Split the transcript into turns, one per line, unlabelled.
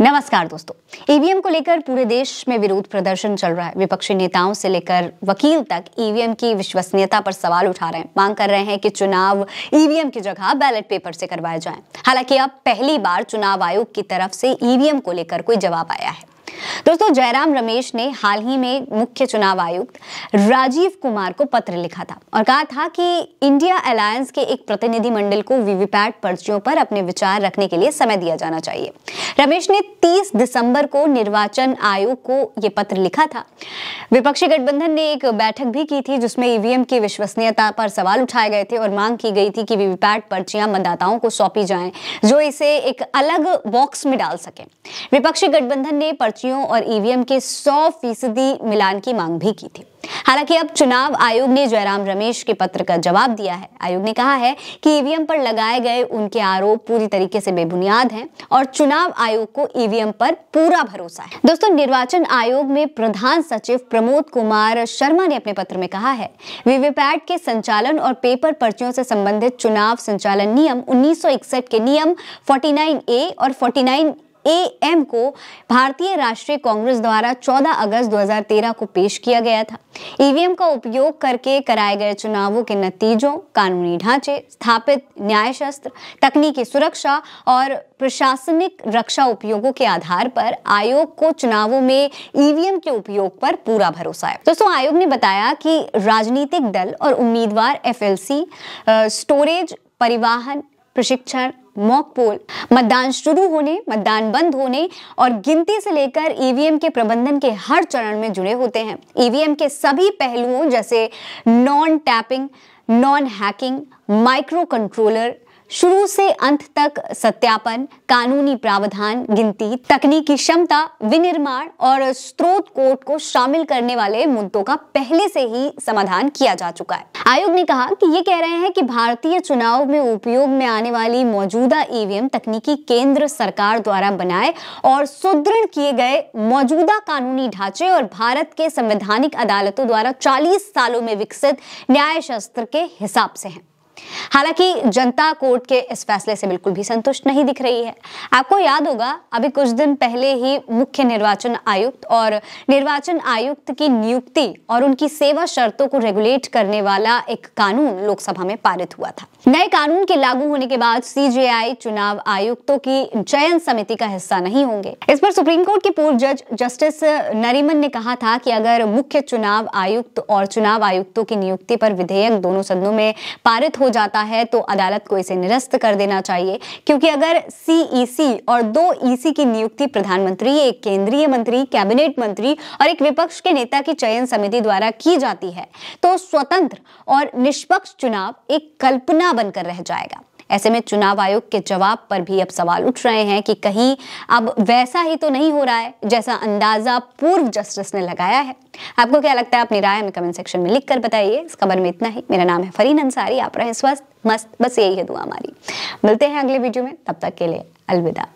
नमस्कार दोस्तों EVM e को लेकर पूरे देश में विरोध प्रदर्शन चल रहा है विपक्षी नेताओं से लेकर वकील तक ईवीएम e की विश्वसनीयता पर सवाल उठा रहे हैं मांग कर रहे हैं कि चुनाव ईवीएम e की जगह बैलेट पेपर से करवाए जाएं। हालांकि अब पहली बार चुनाव आयोग की तरफ से ईवीएम को लेकर कोई जवाब आया है दोस्तों जयराम रमेश ने हाल ही में मुख्य चुनाव आयुक्त राजीव कुमार को पत्र लिखा था और कहा था कि इंडिया अलायंस के एक प्रतिनिधि मंडल को वीवीपैट पर्चियों पर अपने विचार रखने के लिए समय दिया जाना चाहिए रमेश ने 30 दिसंबर को निर्वाचन आयोग को यह पत्र लिखा था विपक्षी गठबंधन ने एक बैठक भी की थी जिसमें ईवीएम की विश्वसनीयता पर सवाल उठाए गए थे और मांग की गई थी कि वीवीपैट पर्चियां मतदाताओं को सौंपी जाए जो इसे एक अलग बॉक्स में डाल सके विपक्षी गठबंधन ने पर्ची पर्चियों और ईवीएम e के 100 फीसदी मिलान की मांग भी की थी हालांकि अब चुनाव आयोग ने जयराम रमेश के पत्र का जवाब दिया है आयोग ने कहा है कि ईवीएम e पर लगाए गए उनके आरोप पूरी तरीके से बेबुनियाद हैं और चुनाव आयोग को ईवीएम e पर पूरा भरोसा है दोस्तों निर्वाचन आयोग में प्रधान सचिव प्रमोद कुमार शर्मा ने अपने पत्र में कहा है वीवीपैट के संचालन और पेपर पर्चियों से संबंधित चुनाव संचालन नियम उन्नीस के नियम फोर्टी ए और फोर्टी एएम को भारतीय राष्ट्रीय कांग्रेस द्वारा 14 अगस्त 2013 को पेश किया गया था ईवीएम e का उपयोग करके कराए गए चुनावों के नतीजों कानूनी ढांचे स्थापित न्याय शस्त्र तकनीकी सुरक्षा और प्रशासनिक रक्षा उपयोगों के आधार पर आयोग को चुनावों में ईवीएम e के उपयोग पर पूरा भरोसा है दोस्तों आयोग ने बताया कि राजनीतिक दल और उम्मीदवार एफएलसी स्टोरेज परिवहन प्रशिक्षण मॉक पोल मतदान शुरू होने मतदान बंद होने और गिनती से लेकर ईवीएम e के प्रबंधन के हर चरण में जुड़े होते हैं ईवीएम e के सभी पहलुओं जैसे non tapping non hacking microcontroller शुरू से अंत तक सत्यापन कानूनी प्रावधान गिनती तकनीकी क्षमता विनिर्माण और स्रोत कोड को शामिल करने वाले मुद्दों का पहले से ही समाधान किया जा चुका है आयोग ने कहा कि ये कह रहे हैं कि भारतीय चुनाव में उपयोग में आने वाली मौजूदा ईवीएम तकनीकी केंद्र सरकार द्वारा बनाए और सुदृढ़ किए गए मौजूदा कानूनी ढांचे और भारत के संवैधानिक अदालतों द्वारा 40 सालों में विकसित न्याय शास्त्र के हिसाब से हैं हालांकि जनता कोर्ट के इस फैसले से बिल्कुल भी संतुष्ट नहीं दिख रही है आपको याद होगा अभी कुछ दिन पहले ही मुख्य निर्वाचन आयुक्त और निर्वाचन आयुक्त की नियुक्ति और उनकी सेवा शर्तों को रेगुलेट करने वाला एक कानून लोकसभा में पारित हुआ था नए कानून के लागू होने के बाद सीजेआई चुनाव आयुक्तों की चयन समिति का हिस्सा नहीं होंगे इस पर सुप्रीम कोर्ट के पूर्व जज जस्टिस नरीमन ने कहा था कि अगर मुख्य चुनाव आयुक्त और चुनाव आयुक्तों की नियुक्ति पर विधेयक दोनों सदनों में पारित हो जाता है तो अदालत को इसे निरस्त कर देना चाहिए क्योंकि अगर सीईसी e और दो ईसी e की नियुक्ति प्रधानमंत्री एक केंद्रीय मंत्री कैबिनेट मंत्री और एक विपक्ष के नेता की चयन समिति द्वारा की जाती है तो स्वतंत्र और निष्पक्ष चुनाव एक कल्पना बनकर रह जाएगा ऐसे में चुनाव आयोग के जवाब पर भी अब सवाल उठ रहे हैं कि कहीं अब वैसा ही तो नहीं हो रहा है जैसा अंदाजा पूर्व जस्टिस ने लगाया है आपको क्या लगता है अपनी राय हमें कमेंट सेक्शन में लिख कर बताइए इस खबर में इतना ही मेरा नाम है फरीन अंसारी आप रहे स्वस्थ मस्त बस यही है दुआ हमारी मिलते हैं अगले वीडियो में तब तक के लिए अलविदा